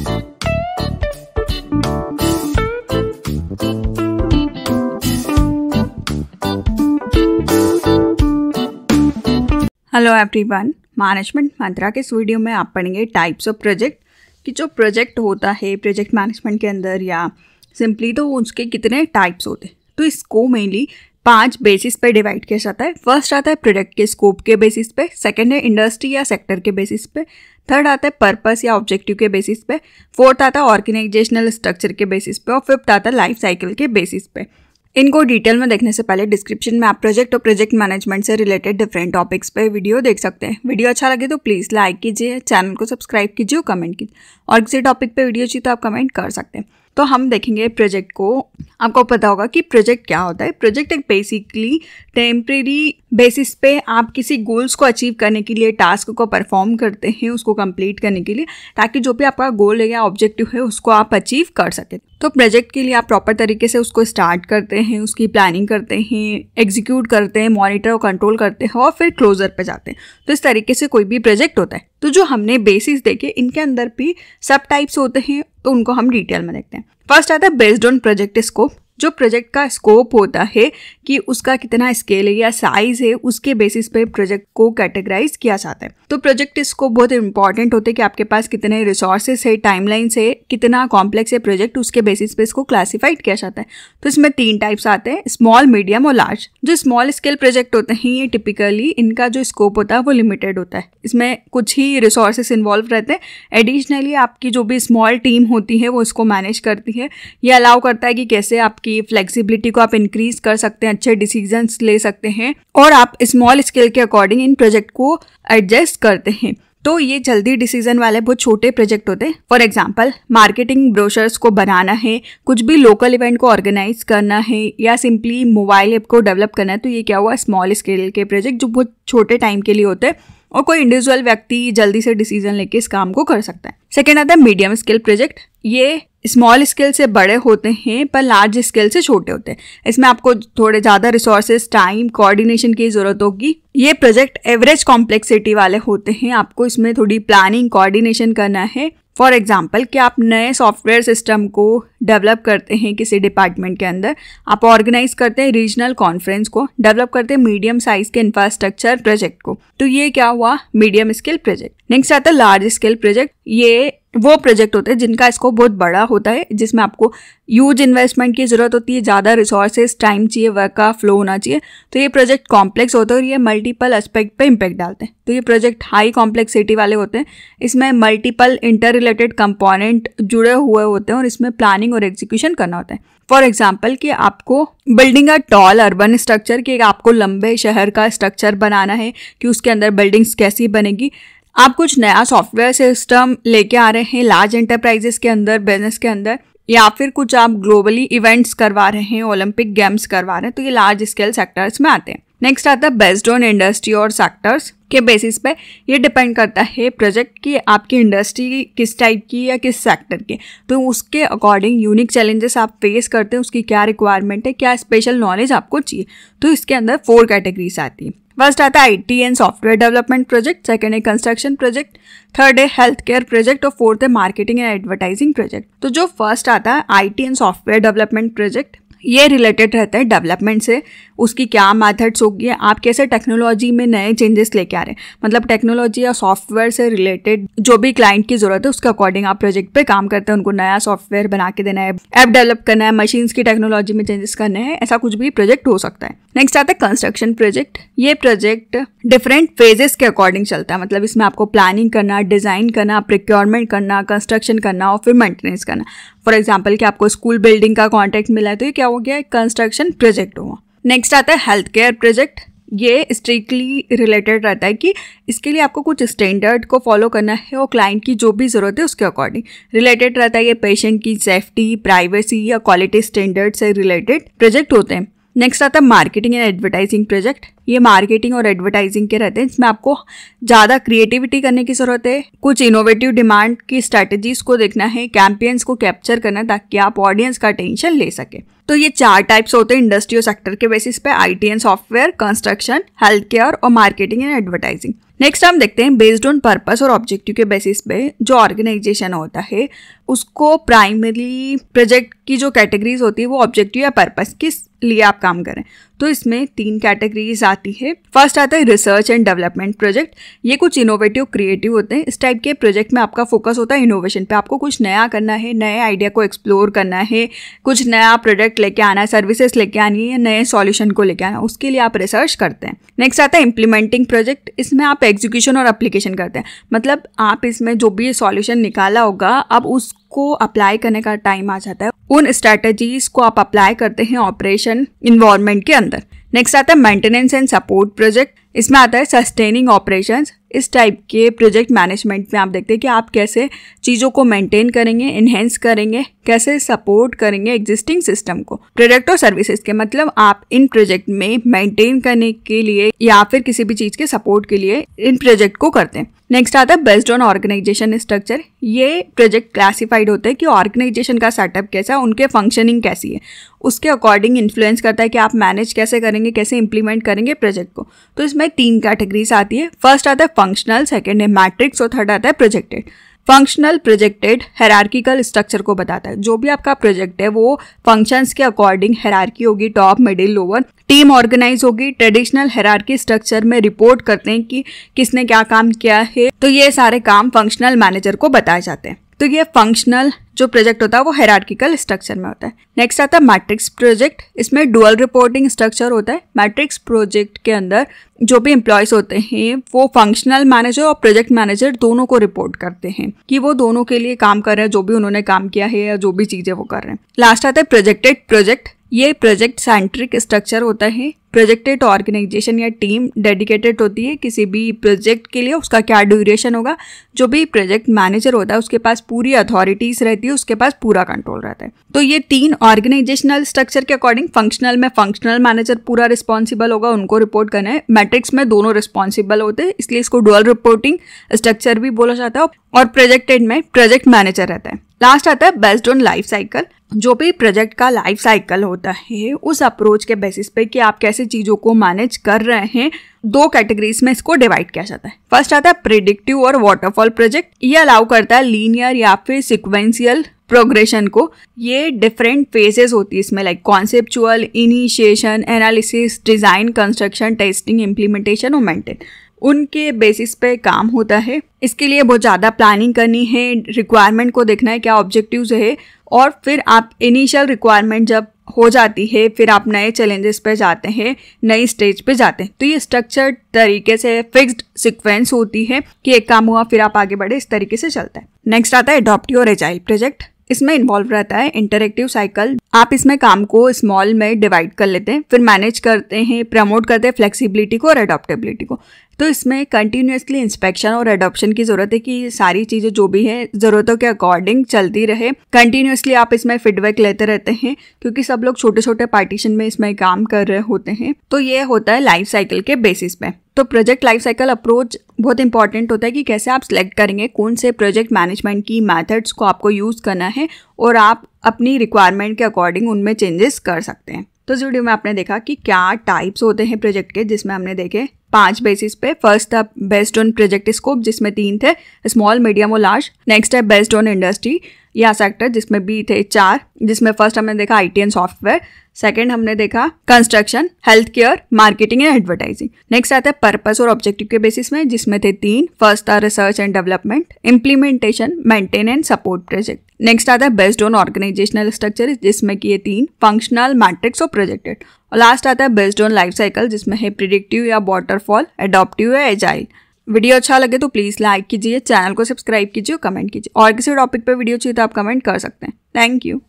hello everyone management मंत्रा के इस video में आप पढ़ेंगे टाइप्स ऑफ प्रोजेक्ट कि जो प्रोजेक्ट होता है प्रोजेक्ट मैनेजमेंट के अंदर या सिंपली तो उसके कितने टाइप्स होते हैं तो इसको मेनली पांच बेसिस पे डिवाइड किया जाता है फर्स्ट आता है प्रोजेक्ट के स्कोप के बेसिस पे सेकंड है इंडस्ट्री या सेक्टर के बेसिस पे थर्ड आता है पर्पस या ऑब्जेक्टिव के बेसिस पे फोर्थ आता है ऑर्गेनाइजेशनल स्ट्रक्चर के बेसिस पे और फिफ्थ आता है लाइफ साइकिल के बेसिस पे इनको डिटेल में देखने से पहले डिस्क्रिप्शन में आप प्रोजेक्ट और प्रोजेक्ट मैनेजमेंट से रिलेटेड डिफरेंट टॉपिक्स पे वीडियो देख सकते हैं वीडियो अच्छा लगे तो प्लीज़ लाइक कीजिए चैनल को सब्सक्राइब कीजिए और कमेंट कीजिए और किसी टॉपिक पे वीडियो चाहिए तो आप कमेंट कर सकते हैं तो हम देखेंगे प्रोजेक्ट को आपको पता होगा कि प्रोजेक्ट क्या होता है प्रोजेक्ट एक बेसिकली टेम्प्रेरी बेसिस पे आप किसी गोल्स को अचीव करने के लिए टास्क को परफॉर्म करते हैं उसको कंप्लीट करने के लिए ताकि जो भी आपका गोल है या ऑब्जेक्टिव है उसको आप अचीव कर सकें तो प्रोजेक्ट के लिए आप प्रॉपर तरीके से उसको स्टार्ट करते हैं उसकी प्लानिंग करते हैं एग्जीक्यूट करते हैं मॉनिटर और कंट्रोल करते हैं और फिर क्लोजर पर जाते हैं तो इस तरीके से कोई भी प्रोजेक्ट होता है तो जो हमने बेसिस देखे इनके अंदर भी सब टाइप्स होते हैं तो उनको हम डिटेल में देखते हैं फर्स्ट आता है बेस्ड ऑन प्रोजेक्ट स्कोप जो प्रोजेक्ट का स्कोप होता है कि उसका कितना स्केल है या साइज है उसके बेसिस पे प्रोजेक्ट को कैटेगराइज किया जाता है तो प्रोजेक्ट स्कोप बहुत इंपॉर्टेंट होते हैं कि आपके पास कितने रिसोर्सेस है टाइमलाइंस है कितना कॉम्प्लेक्स है प्रोजेक्ट उसके बेसिस पे इसको क्लासिफाइड किया जाता है तो इसमें तीन टाइप्स आते हैं स्मॉल मीडियम और लार्ज जो स्मॉल स्केल प्रोजेक्ट होते हैं ये टिपिकली इनका जो स्कोप होता है वो लिमिटेड होता है इसमें कुछ ही रिसोर्सेस इन्वॉल्व रहते हैं एडिशनली आपकी जो भी स्मॉल टीम होती है वो इसको मैनेज करती है ये अलाउ करता है कि कैसे आपकी की फ्लेक्सिबिलिटी को आप इंक्रीज कर सकते हैं अच्छे डिसीजन ले सकते हैं और आप स्मॉल स्केल के अकॉर्डिंग इन प्रोजेक्ट को एडजस्ट करते हैं तो ये जल्दी डिसीजन वाले बहुत छोटे प्रोजेक्ट होते हैं फॉर एग्जाम्पल मार्केटिंग ब्रोशर्स को बनाना है कुछ भी लोकल इवेंट को ऑर्गेनाइज करना है या सिंपली मोबाइल ऐप को डेवलप करना है तो ये क्या हुआ स्मॉल स्केल के प्रोजेक्ट जो बहुत छोटे टाइम के लिए होते हैं और कोई इंडिविजुअल व्यक्ति जल्दी से डिसीजन लेके इस काम को कर सकता है सेकेंड आता है मीडियम स्केल प्रोजेक्ट ये स्मॉल स्केल से बड़े होते हैं पर लार्ज स्केल से छोटे होते हैं इसमें आपको थोड़े ज़्यादा रिसोर्सेज टाइम कोऑर्डिनेशन की ज़रूरत होगी ये प्रोजेक्ट एवरेज कॉम्प्लेक्सिटी वाले होते हैं आपको इसमें थोड़ी प्लानिंग कोऑर्डिनेशन करना है फॉर एग्ज़ाम्पल कि आप नए सॉफ्टवेयर सिस्टम को डेवलप करते हैं किसी डिपार्टमेंट के अंदर आप ऑर्गेनाइज करते हैं रीजनल कॉन्फ्रेंस को डेवलप करते हैं मीडियम साइज के इंफ्रास्ट्रक्चर प्रोजेक्ट को तो ये क्या हुआ मीडियम स्केल प्रोजेक्ट नेक्स्ट आता है लार्ज स्केल प्रोजेक्ट ये वो प्रोजेक्ट होते हैं जिनका स्कोप बहुत बड़ा होता है जिसमें आपको यूज इन्वेस्टमेंट की ज़रूरत होती है ज़्यादा रिसोर्सेज टाइम चाहिए वर्क का फ्लो होना चाहिए तो ये प्रोजेक्ट कॉम्प्लेक्स होते हैं और ये मल्टीपल एस्पेक्ट पे इम्पैक्ट डालते हैं तो ये प्रोजेक्ट हाई कॉम्प्लेक्सिटी वाले होते हैं इसमें मल्टीपल इंटर रिलेटेड कंपोनेंट जुड़े हुए होते हैं और इसमें प्लानिंग और एग्जीक्यूशन करना होता है फॉर एग्जाम्पल कि आपको building a tall urban structure कि आपको लंबे शहर का स्ट्रक्चर बनाना है कि उसके अंदर बिल्डिंग्स कैसी बनेगी आप कुछ नया सॉफ्टवेयर सिस्टम लेके आ रहे हैं लार्ज एंटरप्राइजेस के अंदर बिजनेस के अंदर या फिर कुछ आप ग्लोबली इवेंट्स करवा रहे हैं ओलंपिक गेम्स करवा रहे हैं तो ये लार्ज स्केल सेक्टर्स में आते हैं नेक्स्ट आता है बेस्ड ऑन इंडस्ट्री और सेक्टर्स के बेसिस पे ये डिपेंड करता है प्रोजेक्ट की आपकी इंडस्ट्री किस टाइप की या किस सेक्टर की तो उसके अकॉर्डिंग यूनिक चैलेंजेस आप फेस करते हैं उसकी क्या रिक्वायरमेंट है क्या स्पेशल नॉलेज आपको चाहिए तो इसके अंदर फोर कैटेगरीज आती है फर्स्ट आता है IT and software development project second है कंस्ट्रक्शन प्रोजेक्ट थर्ड है हेल्थ केयर प्रोजेक्ट और फोर्थ है मार्केटिंग एंड एडवर्टाइजिंग प्रोजेक्ट तो जो फर्स्ट आता है IT and software development project ये रिलेटेड रहता है डेवलपमेंट से उसकी क्या मेथड्स होगी आप कैसे टेक्नोलॉजी में नए चेंजेस लेके आ रहे हैं मतलब टेक्नोलॉजी या सॉफ्टवेयर से रिलेटेड जो भी क्लाइंट की ज़रूरत है उसके अकॉर्डिंग आप प्रोजेक्ट पे काम करते हैं उनको नया सॉफ्टवेयर बना के देना है ऐप डेवलप करना है मशीन्स की टेक्नोलॉजी में चेंजेस करने हैं ऐसा कुछ भी प्रोजेक्ट हो सकता है नेक्स्ट आता है कंस्ट्रक्शन प्रोजेक्ट ये प्रोजेक्ट डिफरेंट फेजेस के अकॉर्डिंग चलता है मतलब इसमें आपको प्लानिंग करना डिज़ाइन करना प्रिक्योरमेंट करना कंस्ट्रक्शन करना और फिर मेंटेनेंस करना फॉर एग्जाम्पल कि आपको स्कूल बिल्डिंग का कॉन्ट्रैक्ट मिला है तो ये क्या हो गया एक कंस्ट्रक्शन प्रोजेक्ट हुआ नेक्स्ट आता है हेल्थ केयर प्रोजेक्ट ये स्ट्रिक्टली रिलेटेड रहता है कि इसके लिए आपको कुछ स्टैंडर्ड को फॉलो करना है और क्लाइंट की जो भी ज़रूरत है उसके अकॉर्डिंग रिलेटेड रहता है ये पेशेंट की सेफ्टी प्राइवेसी या क्वालिटी स्टैंडर्ड से रिलेटेड प्रोजेक्ट होते हैं नेक्स्ट आता है मार्केटिंग एंड एडवर्टाइजिंग प्रोजेक्ट ये मार्केटिंग और एडवर्टाइजिंग के रहते हैं इसमें आपको ज़्यादा क्रिएटिविटी करने की ज़रूरत है कुछ इनोवेटिव डिमांड की स्ट्रैटेजीज को देखना है कैंपियंस को कैप्चर करना ताकि आप ऑडियंस का अटेंशन ले सके तो ये चार टाइप्स होते हैं इंडस्ट्री और सेक्टर के बेसिस पे IT and software construction health care और मार्केटिंग एंड एडवर्टाइजिंग नेक्स्ट हम देखते हैं बेस्ड ऑन पर्पस और ऑब्जेक्टिव के बेसिस पे जो ऑर्गेनाइजेशन होता है उसको प्राइमरी प्रोजेक्ट की जो कैटेगरीज होती है वो ऑब्जेक्टिव या पर्पस किस लिए आप काम करें तो इसमें तीन कैटेगरीज आती है फर्स्ट आता है रिसर्च एंड डेवलपमेंट प्रोजेक्ट ये कुछ इनोवेटिव क्रिएटिव होते हैं इस टाइप के प्रोजेक्ट में आपका फोकस होता है इनोवेशन पे आपको कुछ नया करना है नए आइडिया को एक्सप्लोर करना है कुछ नया प्रोडक्ट लेके आना है सर्विसेज लेके आनी है नए सॉल्यूशन को लेके आना उसके लिए आप रिसर्च करते हैं नेक्स्ट आता है इम्प्लीमेंटिंग प्रोजेक्ट इसमें आप एग्जीक्यूशन और अप्लीकेशन करते हैं मतलब आप इसमें जो भी सॉल्यूशन निकाला होगा अब उसको अप्लाई करने का टाइम आ जाता है उन स्ट्रेटजीज को आप अप्लाई करते हैं ऑपरेशन इन्वायरमेंट के अंदर नेक्स्ट आता है मेंटेनेंस एंड सपोर्ट प्रोजेक्ट इसमें आता है सस्टेनिंग ऑपरेशंस इस टाइप के प्रोजेक्ट मैनेजमेंट में आप देखते हैं कि आप कैसे चीज़ों को मेंटेन करेंगे इन्हेंस करेंगे कैसे सपोर्ट करेंगे एग्जिस्टिंग सिस्टम को प्रोडक्ट और सर्विसेज के मतलब आप इन प्रोजेक्ट में मेंटेन करने के लिए या फिर किसी भी चीज़ के सपोर्ट के लिए इन प्रोजेक्ट को करते हैं नेक्स्ट आता है बेस्ड ऑन ऑर्गेनाइजेशन स्ट्रक्चर ये प्रोजेक्ट क्लासिफाइड होते हैं कि ऑर्गेनाइजेशन का सेटअप कैसा है उनके फंक्शनिंग कैसी है उसके अकॉर्डिंग इन्फ्लुएंस करता है कि आप मैनेज कैसे करेंगे कैसे इंप्लीमेंट करेंगे प्रोजेक्ट को तो इसमें इसमें तीन कैटेगरीज आती है फर्स्ट आता है फंक्शनल सेकेंड है मैट्रिक्स और थर्ड आता है projected functional projected hierarchical structure को बताता है जो भी आपका प्रोजेक्ट है वो फंक्शंस के अकॉर्डिंग हेरार्की होगी top middle lower team organise होगी ट्रेडिशनल हेरार्की स्ट्रक्चर में रिपोर्ट करते हैं कि किसने क्या काम किया है तो ये सारे काम फंक्शनल मैनेजर को बताए जाते हैं तो ये फंक्शनल जो प्रोजेक्ट होता है वो हेरार्किकल स्ट्रक्चर में होता है नेक्स्ट आता है मैट्रिक्स प्रोजेक्ट इसमें डुअल रिपोर्टिंग स्ट्रक्चर होता है मैट्रिक्स प्रोजेक्ट के अंदर जो भी एम्प्लॉयज होते हैं वो फंक्शनल मैनेजर और प्रोजेक्ट मैनेजर दोनों को रिपोर्ट करते हैं कि वो दोनों के लिए काम कर रहे हैं जो भी उन्होंने काम किया है या जो भी चीज़ें वो कर रहे हैं लास्ट आता है प्रोजेक्टेड प्रोजेक्ट ये प्रोजेक्ट सेंट्रिक स्ट्रक्चर होता है प्रोजेक्टेड ऑर्गेनाइजेशन या टीम डेडिकेटेड होती है किसी भी प्रोजेक्ट के लिए उसका क्या ड्यूरेशन होगा जो भी प्रोजेक्ट मैनेजर होता है उसके पास पूरी अथॉरिटीज़ रहती है भी उसके पास पूरा कंट्रोल रहता है तो ये तीन ऑर्गेनाइजेशनल स्ट्रक्चर के अकॉर्डिंग फंक्शनल में फंक्शनल मैनेजर पूरा रिस्पॉन्सिबल होगा उनको रिपोर्ट करना है मैट्रिक्स में दोनों रिस्पॉन्सिबल होते हैं इसलिए इसको डुअल रिपोर्टिंग स्ट्रक्चर भी बोला जाता है और प्रोजेक्टेड में प्रोजेक्ट मैनेजर रहता है लास्ट आता है बेस्ड ऑन लाइफ साइकिल जो भी प्रोजेक्ट का लाइफ साइकिल होता है उस अप्रोच के बेसिस पे कि आप कैसे चीज़ों को मैनेज कर रहे हैं दो कैटेगरीज में इसको डिवाइड किया जाता है फर्स्ट आता है प्रिडिक्टिव और वाटरफॉल प्रोजेक्ट ये अलाउ करता है लीनियर या फिर सिक्वेंशियल प्रोग्रेशन को ये डिफरेंट फेजेस होती है इसमें like conceptual initiation analysis design construction testing implementation और मेंटेन उनके बेसिस पे काम होता है इसके लिए बहुत ज़्यादा प्लानिंग करनी है रिक्वायरमेंट को देखना है क्या ऑब्जेक्टिव्स है और फिर आप इनिशियल रिक्वायरमेंट जब हो जाती है फिर आप नए चैलेंजेस पे जाते हैं नई स्टेज पे जाते हैं तो ये स्ट्रक्चर तरीके से फिक्स्ड सीक्वेंस होती है कि एक काम हुआ फिर आप आगे बढ़े इस तरीके से चलता है नेक्स्ट आता है एडॉप्टिव और एजाइल प्रोजेक्ट इसमें इन्वॉल्व रहता है इंटरेक्टिव साइकिल आप इसमें काम को स्मॉल में डिवाइड कर लेते हैं फिर मैनेज करते हैं प्रमोट करते हैं फ्लेक्सिबिलिटी को और एडोप्टेबिलिटी को तो इसमें कंटिन्यूसली इंस्पेक्शन और अडोप्शन की ज़रूरत है कि सारी चीज़ें जो भी है ज़रूरतों के अकॉर्डिंग चलती रहे कंटिन्यूसली आप इसमें फीडबैक लेते रहते हैं क्योंकि सब लोग छोटे छोटे पार्टीशन में इसमें काम कर रहे होते हैं तो ये होता है लाइफ साइकिल के बेसिस पे तो प्रोजेक्ट लाइफ साइकिल अप्रोच बहुत इंपॉर्टेंट होता है कि कैसे आप सिलेक्ट करेंगे कौन से प्रोजेक्ट मैनेजमेंट की मेथड्स को आपको यूज़ करना है और आप अपनी रिक्वायरमेंट के अकॉर्डिंग उनमें चेंजेस कर सकते हैं तो इस वीडियो में आपने देखा कि क्या टाइप्स होते हैं प्रोजेक्ट के जिसमें हमने देखे पांच बेसिस पे फर्स्ट था बेस्ट ऑन प्रोजेक्ट स्कोप जिसमें तीन थे स्मॉल मीडियम और लार्ज नेक्स्ट है बेस्ट ऑन इंडस्ट्री या सेक्टर जिसमें बी थे चार जिसमें फर्स्ट हमने देखा आईटी सॉफ्टवेयर सेकंड हमने देखा construction health care marketing and advertising next आता है पर्पस और ऑब्जेक्टिव के बेसिस में जिसमें थे तीन फर्स्ट था research and development implementation maintain and support project next आता है बेस्ड ऑन ऑर्गेनाइजेशनल स्ट्रक्चर जिसमें कि ये तीन फंक्शनल मैट्रिक्स और प्रोजेक्टेड और लास्ट आता है बेस्ड ऑन लाइफ साइकिल जिसमें है प्रिडिक्टिव या वॉटरफॉल एडोप्टिव या एजाइल वीडियो अच्छा लगे तो प्लीज़ लाइक कीजिए चैनल को सब्सक्राइब कीजिए और कमेंट कीजिए और किसी टॉपिक पर वीडियो चाहिए तो आप कमेंट कर सकते हैं थैंक यू